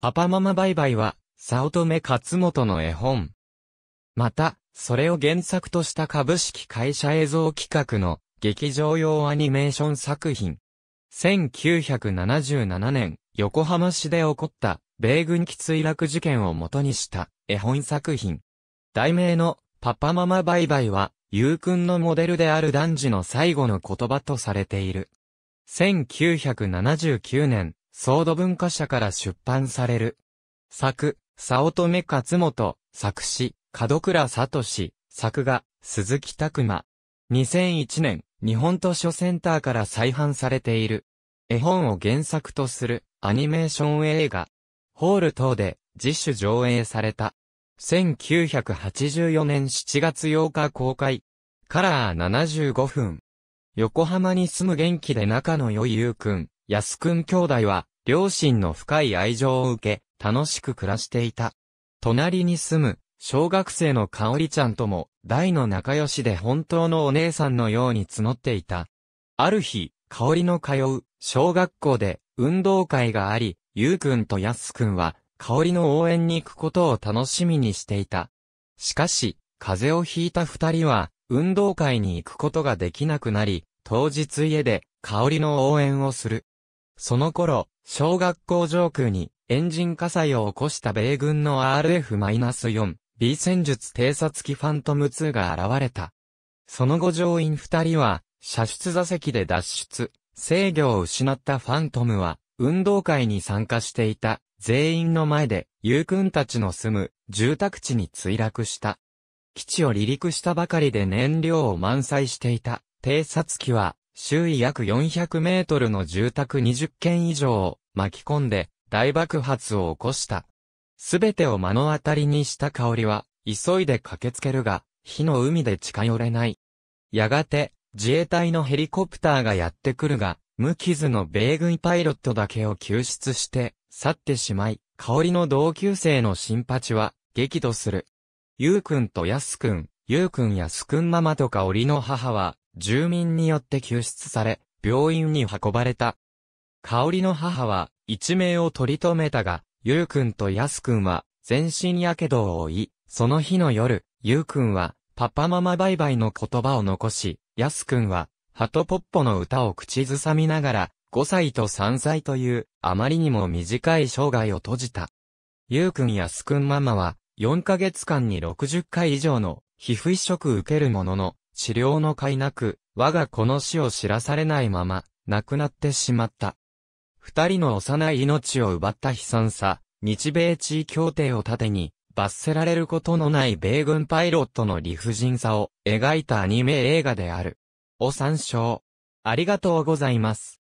パパママバイバイは、早乙女勝本の絵本。また、それを原作とした株式会社映像企画の劇場用アニメーション作品。1977年、横浜市で起こった米軍機墜落事件をもとにした絵本作品。題名のパパママバイバイは、ゆうくんのモデルである男児の最後の言葉とされている。1979年、ソード文化社から出版される。作、早乙女勝本、作詞、門倉聡、作画、鈴木拓馬。2001年、日本図書センターから再販されている。絵本を原作とするアニメーション映画。ホール等で自主上映された。1984年7月8日公開。カラー75分。横浜に住む元気で仲の良いゆうくん、安くん兄弟は、両親の深い愛情を受け、楽しく暮らしていた。隣に住む、小学生のかおりちゃんとも、大の仲良しで本当のお姉さんのように募っていた。ある日、かおりの通う、小学校で、運動会があり、ゆうくんとやすくんは、かおりの応援に行くことを楽しみにしていた。しかし、風邪をひいた二人は、運動会に行くことができなくなり、当日家で、香りの応援をする。その頃、小学校上空にエンジン火災を起こした米軍の RF-4、B 戦術偵察機ファントム2が現れた。その後乗員二人は、射出座席で脱出、制御を失ったファントムは、運動会に参加していた、全員の前で、友君たちの住む、住宅地に墜落した。基地を離陸したばかりで燃料を満載していた、偵察機は、周囲約400メートルの住宅20軒以上を巻き込んで大爆発を起こした。すべてを目の当たりにした香りは、急いで駆けつけるが、火の海で近寄れない。やがて、自衛隊のヘリコプターがやってくるが、無傷の米軍パイロットだけを救出して、去ってしまい、香りの同級生の新八は、激怒する。ゆうくんとやすくん、ゆうくんやすくんママとか織の母は、住民によって救出され、病院に運ばれた。香織の母は、一命を取り留めたが、ゆうくんとやすくんは、全身やけどを負い、その日の夜、ゆうくんは、パパママバイバイの言葉を残し、やすくんは、ハトポッポの歌を口ずさみながら、5歳と3歳という、あまりにも短い生涯を閉じた。ゆうくんやすくんママは、4ヶ月間に60回以上の皮膚移植受けるものの、治療の甲斐なく、我が子の死を知らされないまま、亡くなってしまった。二人の幼い命を奪った悲惨さ、日米地位協定を盾に、罰せられることのない米軍パイロットの理不尽さを描いたアニメ映画である。お参照。ありがとうございます。